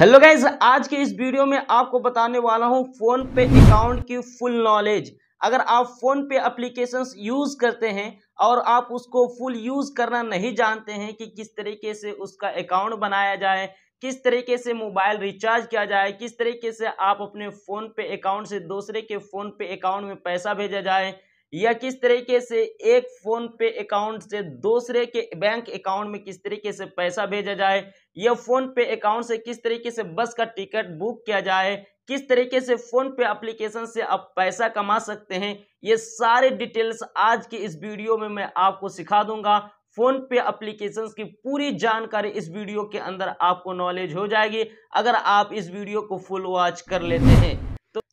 hello guys आज के इस वीडियो में आपको बताने वाला हूँ फोन पे अकाउंट की फुल नॉलेज अगर आप फोन पे अप्लीकेशन यूज करते हैं और आप उसको फुल यूज करना नहीं जानते हैं कि किस तरीके से उसका अकाउंट बनाया जाए किस तरीके से मोबाइल रिचार्ज किया जाए किस तरीके से आप अपने फ़ोन पे अकाउंट से दूसरे के फ़ोन पे अकाउंट में पैसा भेजा जाए या किस तरीके से एक फोन पे अकाउंट से दूसरे के बैंक अकाउंट में किस तरीके से पैसा भेजा जाए या फोन पे अकाउंट से किस तरीके से बस का टिकट बुक किया जाए किस तरीके से फोन पे एप्लीकेशन से आप पैसा कमा सकते हैं ये सारे डिटेल्स आज के इस वीडियो में मैं आपको सिखा दूंगा फोन पे एप्लीकेशंस की पूरी जानकारी इस वीडियो के अंदर आपको नॉलेज हो जाएगी अगर आप इस वीडियो को फुल वॉच कर लेते हैं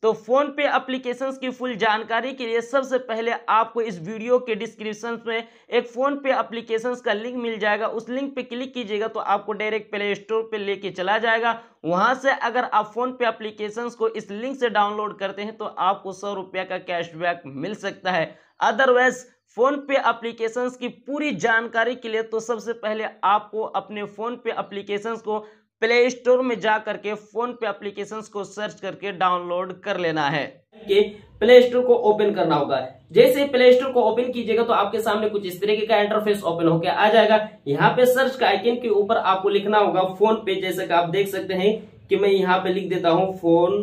तो फोन पे एप्लीकेशन की फुल जानकारी के लिए सबसे पहले आपको इस वीडियो के डिस्क्रिप्शन में एक फोन पे एप्लीकेशन का लिंक मिल जाएगा उस लिंक पे क्लिक कीजिएगा तो आपको डायरेक्ट प्ले स्टोर पे लेके चला जाएगा वहां से अगर आप फोन पे एप्लीकेशन को इस लिंक से डाउनलोड करते हैं तो आपको सौ रुपया का कैशबैक मिल सकता है अदरवाइज फोन पे एप्लीकेशंस की पूरी जानकारी के लिए तो सबसे पहले आपको अपने फोन पे एप्लीकेशंस को प्ले स्टोर में जा करके फोन पे एप्लीकेशन को सर्च करके डाउनलोड कर लेना है के प्ले स्टोर को ओपन करना होगा जैसे प्ले स्टोर को ओपन कीजिएगा तो आपके सामने कुछ इस तरीके का इंटरफेस ओपन होकर आ जाएगा यहाँ पे सर्च का आइकन के ऊपर आपको लिखना होगा फोन पे जैसे कि आप देख सकते हैं कि मैं यहाँ पे लिख देता हूँ फोन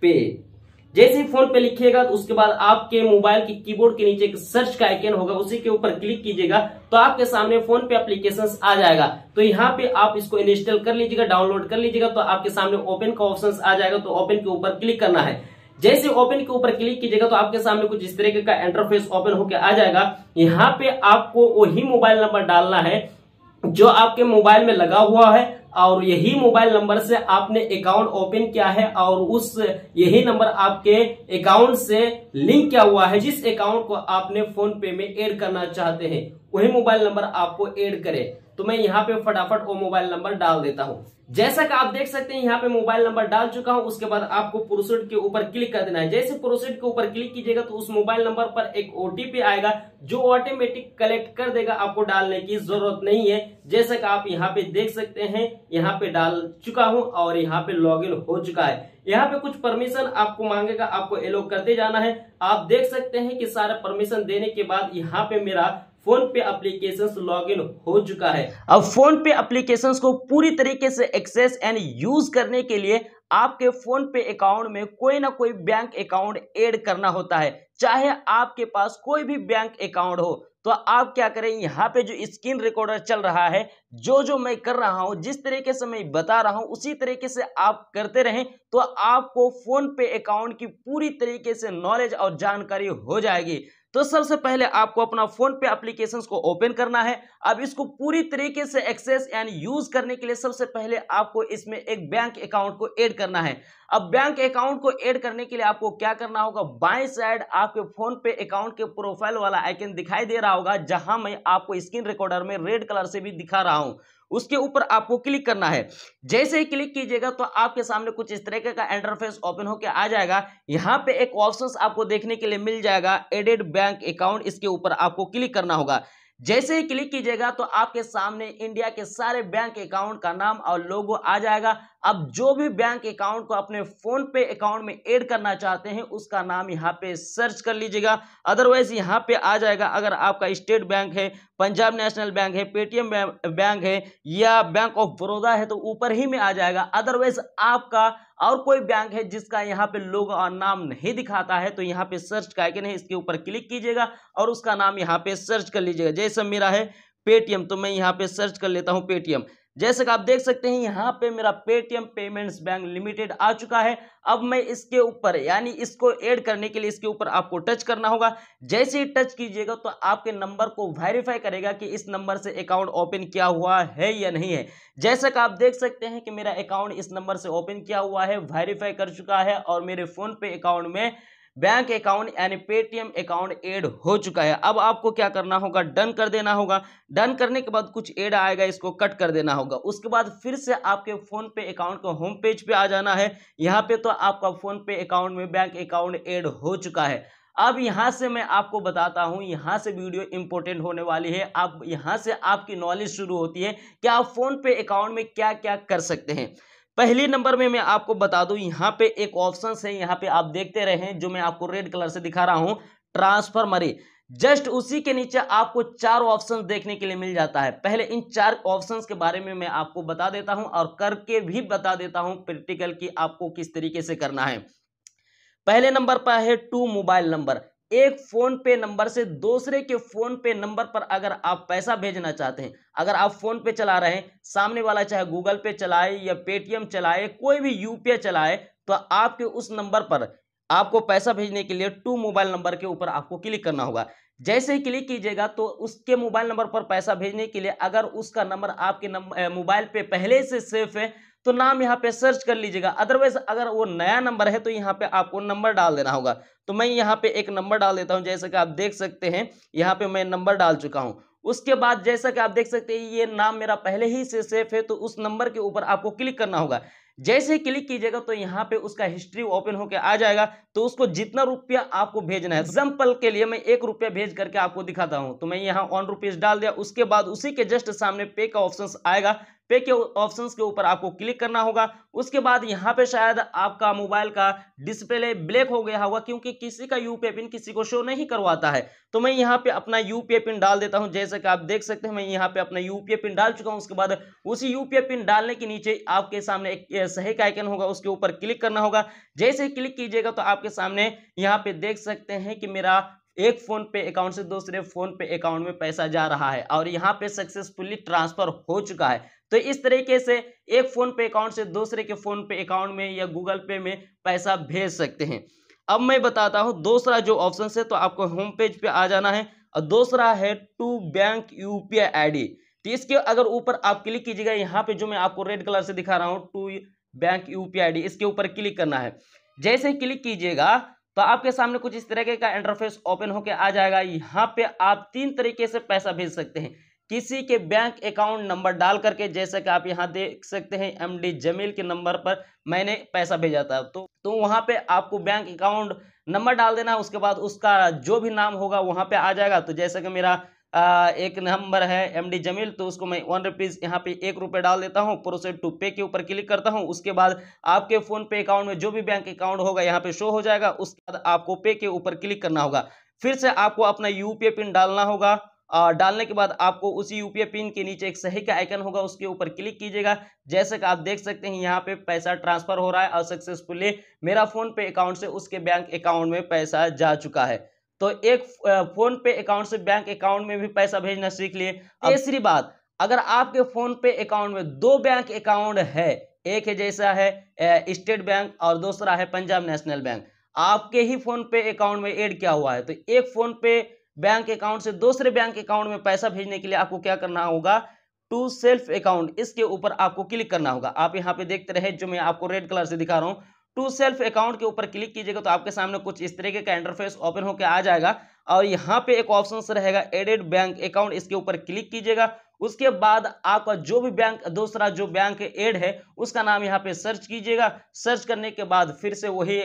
पे जैसे ही फोन पे लिखिएगा तो उसके बाद आपके मोबाइल की कीबोर्ड के नीचे एक सर्च का आइकन होगा उसी के ऊपर क्लिक कीजिएगा तो आपके सामने फोन पे एप्लीकेशन आ जाएगा तो यहाँ पे आप इसको इंस्टॉल कर लीजिएगा डाउनलोड कर लीजिएगा तो आपके सामने ओपन का ऑप्शन आ जाएगा तो ओपन के ऊपर क्लिक करना है जैसे ओपन के ऊपर क्लिक कीजिएगा तो आपके सामने कुछ इस तरीके का इंटरफेस ओपन होकर आ जाएगा यहाँ पे आपको वही मोबाइल नंबर डालना है जो आपके मोबाइल में लगा हुआ है और यही मोबाइल नंबर से आपने अकाउंट ओपन किया है और उस यही नंबर आपके अकाउंट से लिंक किया हुआ है जिस अकाउंट को आपने फोन पे में ऐड करना चाहते हैं वही मोबाइल नंबर आपको ऐड करें तो मैं यहाँ पे फटाफट वो मोबाइल नंबर डाल देता हूँ जैसा कि आप देख सकते हैं यहाँ पे मोबाइल नंबर डाल चुका हूँ उसके बाद आपको प्रोसीड के ऊपर क्लिक कर देना है जैसे प्रोसीड के ऊपर क्लिक कीजिएगा तो उस मोबाइल नंबर पर एक ओटीपी आएगा जो ऑटोमेटिक कलेक्ट कर देगा आपको डालने की जरूरत नहीं है जैसा कि आप यहाँ पे देख सकते हैं यहाँ पे डाल चुका हूँ और यहाँ पे लॉग हो चुका है यहाँ पे कुछ परमिशन आपको मांगेगा आपको एलो करते जाना है आप देख सकते हैं कि सारे परमिशन देने के बाद यहाँ पे मेरा फोन पे एप्लीकेशन लॉग इन हो चुका है अब फोन पे एप्लीकेशन को पूरी तरीके से एक्सेस एंड यूज करने के लिए आपके फोन पे अकाउंट में कोई ना कोई बैंक अकाउंट ऐड करना होता है चाहे आपके पास कोई भी बैंक अकाउंट हो तो आप क्या करें यहाँ पे जो स्क्रीन रिकॉर्डर चल रहा है जो जो मैं कर रहा हूँ जिस तरीके से मैं बता रहा हूँ उसी तरीके से आप करते रहें तो आपको फोन पे अकाउंट की पूरी तरीके से नॉलेज और जानकारी हो जाएगी तो सबसे पहले आपको अपना फोन पे एप्लीकेशन को ओपन करना है अब इसको पूरी तरीके से एक्सेस एंड यूज करने के लिए सबसे पहले आपको इसमें एक बैंक अकाउंट को ऐड करना है अब बैंक अकाउंट को ऐड करने के लिए आपको क्या करना होगा बाएं साइड आपके फोन पे अकाउंट के प्रोफाइल वाला आइकन दिखाई दे रहा होगा जहां मैं आपको स्क्रीन रिकॉर्डर में रेड कलर से भी दिखा रहा हूं उसके ऊपर आपको क्लिक करना है जैसे ही क्लिक कीजिएगा तो आपके सामने कुछ इस तरीके का इंटरफेस ओपन होकर आ जाएगा यहाँ पे एक ऑप्शन आपको देखने के लिए मिल जाएगा एडेड बैंक अकाउंट इसके ऊपर आपको क्लिक करना होगा जैसे ही क्लिक कीजिएगा तो आपके सामने इंडिया के सारे बैंक अकाउंट का नाम और लोगो आ जाएगा अब जो भी बैंक अकाउंट को अपने फोन पे अकाउंट में ऐड करना चाहते हैं उसका नाम यहाँ पे सर्च कर लीजिएगा अदरवाइज यहाँ पे आ जाएगा अगर आपका स्टेट बैंक है पंजाब नेशनल बैंक है पेटीएम बैंक है या बैंक ऑफ बड़ौदा है तो ऊपर ही में आ जाएगा अदरवाइज आपका और कोई बैंक है जिसका यहाँ पे लोग और नाम नहीं दिखाता है तो यहाँ पे सर्च का नहीं इसके ऊपर क्लिक कीजिएगा और उसका नाम यहाँ पे सर्च कर लीजिएगा जैसे मेरा है पेटीएम तो मैं यहाँ पे सर्च कर लेता हूँ पेटीएम जैसे कि आप देख सकते हैं यहाँ पे मेरा पेटीएम पेमेंट्स बैंक लिमिटेड आ चुका है अब मैं इसके ऊपर यानी इसको ऐड करने के लिए इसके ऊपर आपको टच करना होगा जैसे ही टच कीजिएगा तो आपके नंबर को वेरीफाई करेगा कि इस नंबर से अकाउंट ओपन किया हुआ है या नहीं है जैसे कि आप देख सकते हैं कि मेरा अकाउंट इस नंबर से ओपन किया हुआ है वेरीफाई कर चुका है और मेरे फ़ोन पे अकाउंट में बैंक अकाउंट यानी पेटीएम अकाउंट ऐड हो चुका है अब आपको क्या करना होगा डन कर देना होगा डन करने के बाद कुछ ऐड आएगा इसको कट कर देना होगा उसके बाद फिर से आपके फोन पे अकाउंट को होम पेज पे आ जाना है यहाँ पे तो आपका फोन पे अकाउंट में बैंक अकाउंट ऐड हो चुका है अब यहाँ से मैं आपको बताता हूँ यहाँ से वीडियो इंपॉर्टेंट होने वाली है आप यहाँ से आपकी नॉलेज शुरू होती है कि आप फोन पे अकाउंट में क्या क्या कर सकते हैं पहले नंबर में मैं आपको बता दूं यहाँ पे एक ऑप्शन है यहाँ पे आप देखते रहे जो मैं आपको रेड कलर से दिखा रहा हूं ट्रांसफर मरे जस्ट उसी के नीचे आपको चार ऑप्शन देखने के लिए मिल जाता है पहले इन चार ऑप्शन के बारे में मैं आपको बता देता हूं और करके भी बता देता हूं प्रैक्टिकल की आपको किस तरीके से करना है पहले नंबर पर है टू मोबाइल नंबर एक फ़ोन पे नंबर से दूसरे के फ़ोन पे नंबर पर अगर आप पैसा भेजना चाहते हैं अगर आप फ़ोन पे चला रहे हैं सामने वाला चाहे गूगल पे चलाए या पेटीएम चलाए कोई भी यूपीआई चलाए तो आपके उस नंबर पर आपको पैसा भेजने के लिए टू मोबाइल नंबर के ऊपर आपको क्लिक करना होगा जैसे ही क्लिक कीजिएगा तो उसके मोबाइल नंबर पर पैसा भेजने के लिए अगर उसका नंबर आपके मोबाइल पे पहले से सेफ है तो नाम यहाँ पे सर्च कर लीजिएगा अदरवाइज अगर वो नया नंबर है तो यहाँ पे आपको नंबर डाल देना होगा तो मैं यहाँ पे एक नंबर डाल देता हूँ जैसे कि आप देख सकते हैं यहाँ पे मैं नंबर डाल चुका हूँ उसके बाद जैसा कि आप देख सकते हैं ये नाम मेरा पहले ही से सेफ है तो उस नंबर के ऊपर आपको क्लिक करना होगा जैसे ही क्लिक कीजिएगा तो यहाँ पे उसका हिस्ट्री ओपन होकर आ जाएगा तो उसको जितना रुपया आपको भेजना है एग्जाम्पल के लिए मैं एक रुपया भेज करके आपको दिखाता हूँ तो मैं यहाँ ऑन रुपीज डाल दिया उसके बाद उसी के जस्ट सामने पे का ऑप्शन आएगा पे के ऑप्शन के ऊपर आपको क्लिक करना होगा उसके बाद यहाँ पे शायद आपका मोबाइल का डिस्प्ले ब्लैक हो गया होगा क्योंकि किसी का यू पिन किसी को शो नहीं करवाता है तो मैं यहाँ पे अपना यू पिन डाल देता हूँ जैसे कि आप देख सकते हैं मैं यहाँ पे अपना यू पिन डाल चुका हूँ उसके बाद उसी यू पिन डालने के नीचे आपके सामने एक सही का आइकन होगा उसके ऊपर क्लिक करना होगा जैसे क्लिक कीजिएगा तो आपके सामने यहाँ पे देख सकते हैं कि मेरा एक फोन पे अकाउंट से दूसरे फोन पे अकाउंट में पैसा जा रहा है और यहाँ पे सक्सेसफुली ट्रांसफर हो चुका है तो इस तरीके से एक फोन पे अकाउंट से दूसरे के फोन पे अकाउंट में या गूगल पे में पैसा भेज सकते हैं अब मैं बताता हूँ दूसरा जो ऑप्शन है तो आपको होम पेज पे आ जाना है और दूसरा है टू बैंक यू पी तो इसके अगर ऊपर आप क्लिक कीजिएगा यहाँ पे जो मैं आपको रेड कलर से दिखा रहा हूँ टू बैंक यू आईडी इसके ऊपर क्लिक करना है जैसे क्लिक कीजिएगा तो आपके सामने कुछ इस तरीके का इंटरफेस ओपन होकर आ जाएगा यहाँ पे आप तीन तरीके से पैसा भेज सकते हैं किसी के बैंक अकाउंट नंबर डाल करके जैसे कि आप यहाँ देख सकते हैं एमडी जमील के नंबर पर मैंने पैसा भेजा था तो तो वहाँ पे आपको बैंक अकाउंट नंबर डाल देना उसके बाद उसका जो भी नाम होगा वहाँ पे आ जाएगा तो जैसे कि मेरा आ, एक नंबर है एम डी जमील तो उसको मैं वन रुपीज़ यहाँ पे एक रुपये डाल देता हूँ प्रोसेड टू पे के ऊपर क्लिक करता हूँ उसके बाद आपके फ़ोन पे अकाउंट में जो भी बैंक अकाउंट होगा यहाँ पे शो हो जाएगा उसके बाद आपको पे के ऊपर क्लिक करना होगा फिर से आपको अपना यू पिन डालना होगा डालने के बाद आपको उसी यूपीआई पिन के नीचे एक सही का आइकन होगा उसके ऊपर क्लिक कीजिएगा जैसे कि आप देख सकते हैं यहाँ पे पैसा ट्रांसफर हो रहा है और सक्सेसफुली मेरा फोन पे अकाउंट से उसके बैंक अकाउंट में पैसा जा चुका है तो एक फोन पे अकाउंट से बैंक अकाउंट में भी पैसा भेजना सीख लिए तीसरी बात अगर आपके फोन पे अकाउंट में दो बैंक अकाउंट है एक है जैसा है स्टेट बैंक और दूसरा है पंजाब नेशनल बैंक आपके ही फोन पे अकाउंट में ऐड किया हुआ है तो एक फोन पे बैंक अकाउंट से दूसरे बैंक अकाउंट में पैसा भेजने के लिए आपको क्या करना होगा टू सेल्फ अकाउंट इसके ऊपर आपको क्लिक करना होगा आप यहां पे देखते रहे जो मैं आपको रेड कलर से दिखा रहा हूं टू सेल्फ अकाउंट के ऊपर क्लिक कीजिएगा तो आपके सामने कुछ इस तरीके का इंटरफेस ओपन होकर आ जाएगा और यहाँ पे एक ऑप्शन रहेगा एडेड बैंक अकाउंट इसके ऊपर क्लिक कीजिएगा उसके बाद आपका जो भी बैंक दूसरा जो बैंक एड है उसका नाम यहाँ पे सर्च कीजिएगा सर्च करने के बाद फिर से वही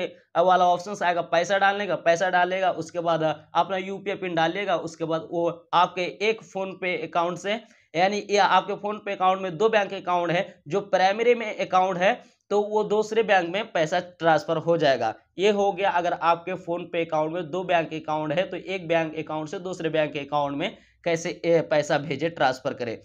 वाला ऑप्शन आएगा पैसा डालने का पैसा डालेगा उसके बाद अपना यू पिन डालिएगा उसके बाद वो आपके एक फ़ोन पे अकाउंट से यानी या आपके फ़ोन पे अकाउंट में दो बैंक अकाउंट है जो प्राइमरी में अकाउंट है तो वो दूसरे बैंक में पैसा ट्रांसफर हो जाएगा ये हो गया अगर आपके फ़ोन पे अकाउंट में दो बैंक अकाउंट है तो एक बैंक अकाउंट से दूसरे बैंक अकाउंट में कैसे पैसा भेजे ट्रांसफ़र करें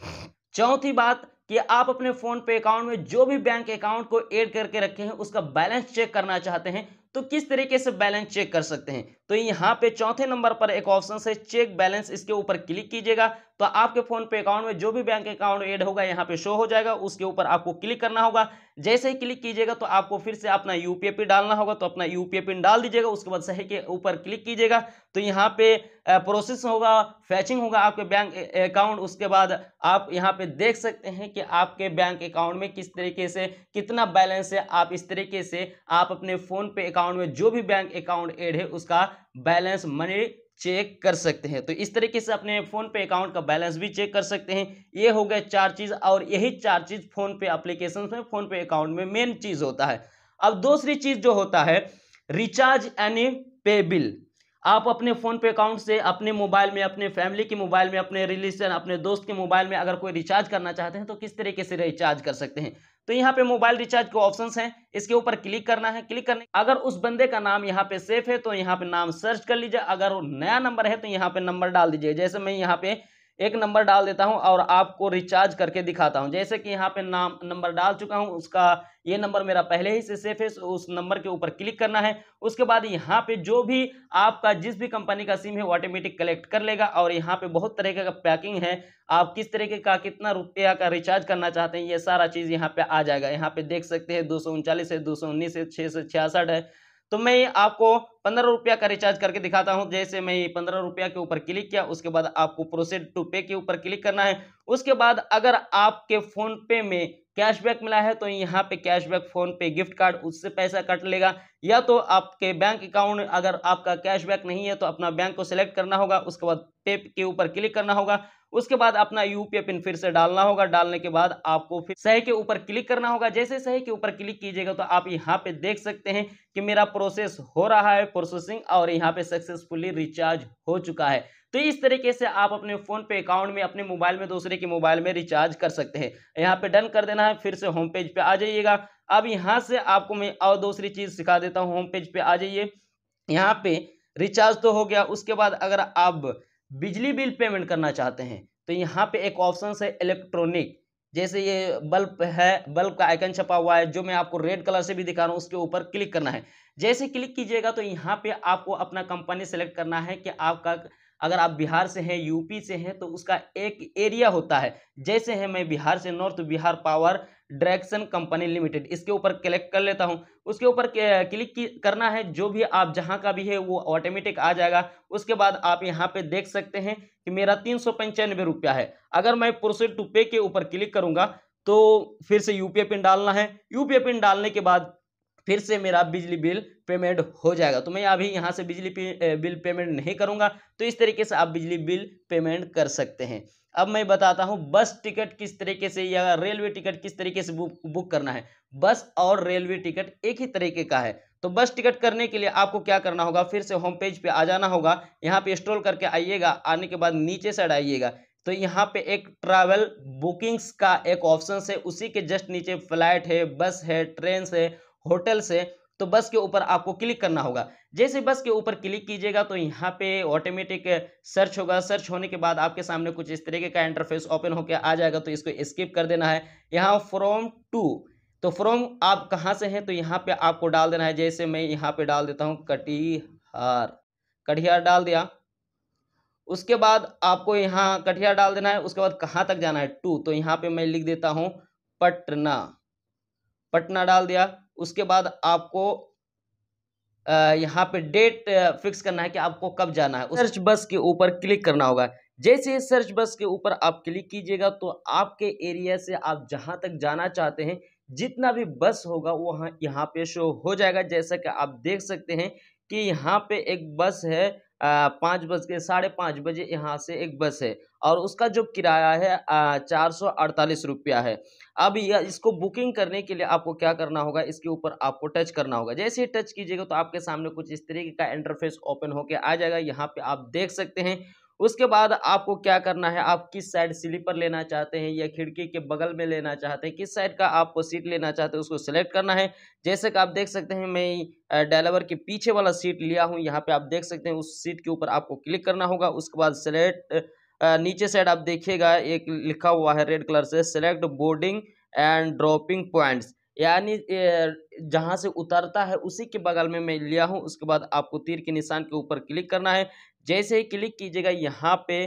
चौथी बात कि आप अपने फ़ोन पे अकाउंट में जो भी बैंक अकाउंट को ऐड करके रखे हैं उसका बैलेंस चेक करना चाहते हैं तो किस तरीके से बैलेंस चेक कर सकते हैं तो यहाँ पे चौथे नंबर पर एक ऑप्शन से चेक बैलेंस इसके ऊपर क्लिक कीजिएगा तो आपके फोन पे अकाउंट में जो भी बैंक अकाउंट ऐड होगा यहाँ पे शो हो जाएगा उसके ऊपर आपको क्लिक करना होगा जैसे ही क्लिक कीजिएगा तो आपको फिर से अपना यूपीए पिन डालना होगा तो अपना यूपीए पिन डाल दीजिएगा उसके बाद सही के ऊपर क्लिक कीजिएगा तो यहाँ पे प्रोसेस होगा फैचिंग होगा आपके बैंक अकाउंट उसके बाद आप यहाँ पे देख सकते हैं कि आपके बैंक अकाउंट में किस तरीके से कितना बैलेंस है आप इस तरीके से आप अपने फोन पे अकाउंट में जो भी बैंक अकाउंट एड है उसका बैलेंस मनी चेक कर सकते हैं तो इस तरीके से अपने फ़ोन पे अकाउंट का बैलेंस भी चेक कर सकते हैं ये हो गए चार चीज़ और यही चार चीज़ फ़ोन पे एप्लीकेशन में फ़ोन पे अकाउंट में मेन चीज़ होता है अब दूसरी चीज़ जो होता है रिचार्ज यानी पे बिल आप अपने फ़ोन पे अकाउंट से अपने मोबाइल में अपने फैमिली के मोबाइल में अपने रिलेशन अपने दोस्त के मोबाइल में अगर कोई रिचार्ज करना चाहते हैं तो किस तरीके से रिचार्ज कर सकते हैं तो यहाँ पे मोबाइल रिचार्ज के ऑप्शन है इसके ऊपर क्लिक करना है क्लिक करने अगर उस बंदे का नाम यहाँ पे सेफ है तो यहाँ पे नाम सर्च कर लीजिए अगर नया नंबर है तो यहाँ पे नंबर डाल दीजिए जैसे मैं यहाँ पे एक नंबर डाल देता हूँ और आपको रिचार्ज करके दिखाता हूँ जैसे कि यहाँ पे नाम नंबर डाल चुका हूँ उसका ये नंबर मेरा पहले ही से सेफ है उस नंबर के ऊपर क्लिक करना है उसके बाद यहाँ पे जो भी आपका जिस भी कंपनी का सिम है वो ऑटोमेटिक कलेक्ट कर लेगा और यहाँ पे बहुत तरीके का पैकिंग है आप किस तरीके का कितना रुपया का रिचार्ज करना चाहते हैं ये सारा चीज़ यहाँ पर आ जाएगा यहाँ पे देख सकते हैं दो है दो है छः है तो मैं आपको पंद्रह रुपया का रिचार्ज करके दिखाता हूं जैसे मैं पंद्रह रुपया के ऊपर क्लिक किया उसके बाद आपको प्रोसेड टू पे के ऊपर क्लिक करना है उसके बाद अगर आपके फोन पे में कैशबैक मिला है तो यहाँ पे cashback PhonePe gift card उससे पैसा कट लेगा या तो आपके बैंक अकाउंट अगर आपका कैशबैक नहीं है तो अपना बैंक को सिलेक्ट करना होगा उसके बाद पे के ऊपर क्लिक करना होगा उसके बाद अपना यूपीआई पिन फिर से डालना होगा डालने के बाद आपको फिर सही के ऊपर क्लिक करना होगा जैसे सही के ऊपर क्लिक कीजिएगा तो आप यहाँ पे देख सकते हैं कि मेरा प्रोसेस हो रहा है प्रोसेसिंग और यहाँ पे सक्सेसफुली रिचार्ज हो चुका है तो इस तरीके से आप अपने फ़ोन पे अकाउंट में अपने मोबाइल में दूसरे के मोबाइल में रिचार्ज कर सकते हैं यहाँ पे डन कर देना है फिर से होम पेज पे आ जाइएगा अब यहाँ से आपको मैं और दूसरी चीज़ सिखा देता हूँ होम पेज पे आ जाइए यहाँ पे रिचार्ज तो हो गया उसके बाद अगर आप बिजली बिल पेमेंट करना चाहते हैं तो यहाँ पे एक ऑप्शन है इलेक्ट्रॉनिक जैसे ये बल्ब है बल्ब का आइकन छपा हुआ है जो मैं आपको रेड कलर से भी दिखा रहा हूँ उसके ऊपर क्लिक करना है जैसे क्लिक कीजिएगा तो यहाँ पे आपको अपना कंपनी सेलेक्ट करना है कि आपका अगर आप बिहार से हैं यूपी से हैं तो उसका एक एरिया होता है जैसे है मैं बिहार से north Bihar power direction company limited इसके ऊपर क्लिक कर लेता हूं उसके ऊपर क्लिक करना है जो भी आप जहां का भी है वो ऑटोमेटिक आ जाएगा उसके बाद आप यहां पे देख सकते हैं कि मेरा तीन सौ पंचानवे रुपया है अगर मैं प्रोसेड टू पे के ऊपर क्लिक करूंगा तो फिर से यूपीए पिन डालना है यूपीए पिन डालने के बाद फिर से मेरा बिजली बिल पेमेंट हो जाएगा तो मैं अभी यहाँ से बिजली पे, बिल पेमेंट नहीं करूँगा तो इस तरीके से आप बिजली बिल पेमेंट कर सकते हैं अब मैं बताता हूँ बस टिकट किस तरीके से या रेलवे टिकट किस तरीके से बुक बुक करना है बस और रेलवे टिकट एक ही तरीके का है तो बस टिकट करने के लिए आपको क्या करना होगा फिर से होम पेज पे आ जाना होगा यहाँ पे स्ट्रोल करके आइएगा आने के बाद नीचे साइड आइएगा तो यहाँ पे एक ट्रैवल बुकिंग्स का एक ऑप्शन है उसी के जस्ट नीचे फ्लाइट है बस है ट्रेन है होटल से तो बस के ऊपर आपको क्लिक करना होगा जैसे बस के ऊपर क्लिक कीजिएगा तो यहाँ पे ऑटोमेटिक सर्च होगा सर्च होने के बाद आपके सामने कुछ इस तरीके का इंटरफेस ओपन होकर आ जाएगा तो इसको स्किप कर देना है यहाँ फ्रॉम टू तो फ्रॉम आप कहाँ से हैं तो यहाँ पे आपको डाल देना है जैसे मैं यहाँ पे डाल देता हूँ कटिहार कटिहार डाल दिया उसके बाद आपको यहाँ कटिहार डाल देना है उसके बाद कहाँ तक जाना है टू तो यहाँ पे मैं लिख देता हूँ पटना पटना डाल दिया उसके बाद आपको यहाँ पे डेट फिक्स करना है कि आपको कब जाना है सर्च बस के ऊपर क्लिक करना होगा जैसे सर्च बस के ऊपर आप क्लिक कीजिएगा तो आपके एरिया से आप जहाँ तक जाना चाहते हैं जितना भी बस होगा वो यहाँ पे शो हो जाएगा जैसा कि आप देख सकते हैं कि यहाँ पे एक बस है पाँच बज के साढ़े पाँच बजे यहाँ से एक बस है और उसका जो किराया है चार सौ अड़तालीस रुपया है अब यह इसको बुकिंग करने के लिए आपको क्या करना होगा इसके ऊपर आपको टच करना होगा जैसे ही टच कीजिएगा तो आपके सामने कुछ इस तरीके का इंटरफेस ओपन होकर आ जाएगा यहाँ पे आप देख सकते हैं उसके बाद आपको क्या करना है आप किस साइड स्लीपर लेना चाहते हैं या खिड़की के बगल में लेना चाहते हैं किस साइड का आपको सीट लेना चाहते हैं उसको सिलेक्ट करना है जैसे कि आप देख सकते हैं मैं डेलेवर के पीछे वाला सीट लिया हूँ यहाँ पे आप देख सकते हैं उस सीट के ऊपर आपको क्लिक करना होगा उसके बाद सिलेक्ट नीचे साइड आप देखिएगा एक लिखा हुआ है रेड कलर से select boarding and dropping points यानी जहाँ से उतरता है उसी के बगल में मैं लिया हूँ उसके बाद आपको तीर के निशान के ऊपर क्लिक करना है जैसे ही क्लिक कीजिएगा यहाँ पे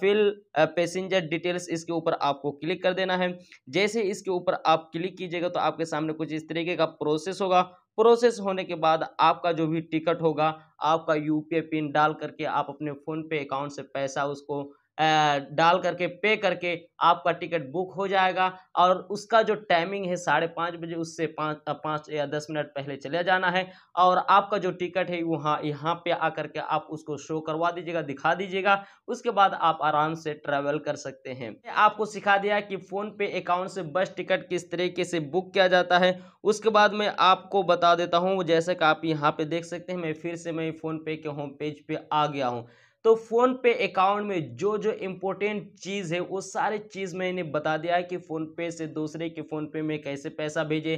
फिल पैसेंजर डिटेल्स इसके ऊपर आपको क्लिक कर देना है जैसे इसके ऊपर आप क्लिक कीजिएगा तो आपके सामने कुछ इस तरीके का प्रोसेस होगा प्रोसेस होने के बाद आपका जो भी टिकट होगा आपका यू पिन डाल करके आप अपने फ़ोन पे अकाउंट से पैसा उसको डाल करके पे करके आपका टिकट बुक हो जाएगा और उसका जो टाइमिंग है साढ़े पाँच बजे उससे पाँच पाँच या दस मिनट पहले चले जाना है और आपका जो टिकट है वहाँ यहाँ पे आकर के आप उसको शो करवा दीजिएगा दिखा दीजिएगा उसके बाद आप आराम से ट्रैवल कर सकते हैं आपको सिखा दिया कि फ़ोन पे अकाउंट से बस टिकट किस तरीके से बुक किया जाता है उसके बाद मैं आपको बता देता हूँ जैसे कि आप यहाँ पर देख सकते हैं मैं फिर से मैं फ़ोनपे के होम पेज पर आ गया हूँ तो फ़ोन पे अकाउंट में जो जो इम्पोर्टेंट चीज़ है वो सारे चीज़ मैंने बता दिया है कि फ़ोन पे से दूसरे के फ़ोन पे में कैसे पैसा भेजें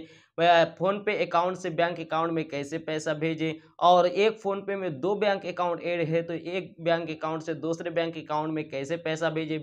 फ़ोन पे अकाउंट से बैंक अकाउंट में कैसे पैसा भेजें और एक फ़ोन पे में दो बैंक अकाउंट ऐड है तो एक बैंक अकाउंट से दूसरे बैंक अकाउंट में कैसे पैसा भेजें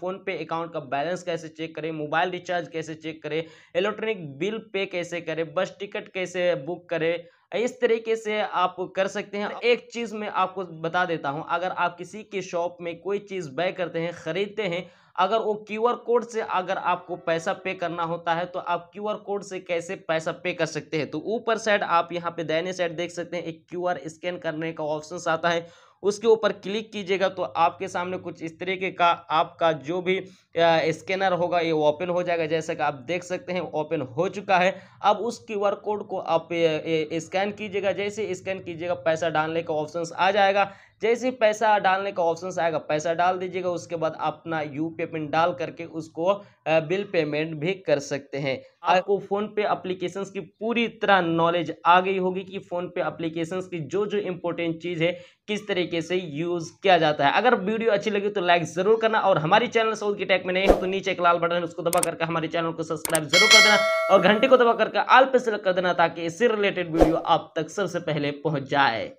फ़ोन पे अकाउंट का बैलेंस कैसे चेक करें मोबाइल रिचार्ज कैसे चेक करें इलेक्ट्रॉनिक बिल पे कैसे करें बस टिकट कैसे बुक करें इस तरीके से आप कर सकते हैं तो एक चीज़ मैं आपको बता देता हूं अगर आप किसी के शॉप में कोई चीज़ बाय करते हैं ख़रीदते हैं अगर वो क्यू आर कोड से अगर आपको पैसा पे करना होता है तो आप क्यू आर कोड से कैसे पैसा पे कर सकते हैं तो ऊपर साइड आप यहाँ पे दैनिक साइड देख सकते हैं एक क्यू आर स्कैन करने का ऑप्शन आता है उसके ऊपर क्लिक कीजिएगा तो आपके सामने कुछ इस तरीके का आपका जो भी स्कैनर होगा ये ओपन हो जाएगा जैसा कि आप देख सकते हैं ओपन हो चुका है अब उस क्यू कोड को आप स्कैन कीजिएगा जैसे स्कैन कीजिएगा पैसा डालने का ऑप्शन आ जाएगा जैसे पैसा डालने का ऑप्शन आएगा पैसा डाल दीजिएगा उसके बाद अपना यू पे पिन डाल करके उसको बिल पेमेंट भी कर सकते हैं आपको फोन पे अप्लीकेशन की पूरी तरह नॉलेज आ गई होगी कि फोन पे अप्लीकेशन की जो जो इंपॉर्टेंट चीज़ है किस तरीके से यूज़ किया जाता है अगर वीडियो अच्छी लगी तो लाइक ज़रूर करना और हमारे चैनल साउथ की टैक में नहीं है तो नीचे एक लाल बटन है उसको दबा करके हमारे चैनल को सब्सक्राइब जरूर कर देना और घंटे को दबा करके आल पे सेलेक्ट कर देना ताकि इससे रिलेटेड वीडियो आप तक सबसे पहले पहुंच जाए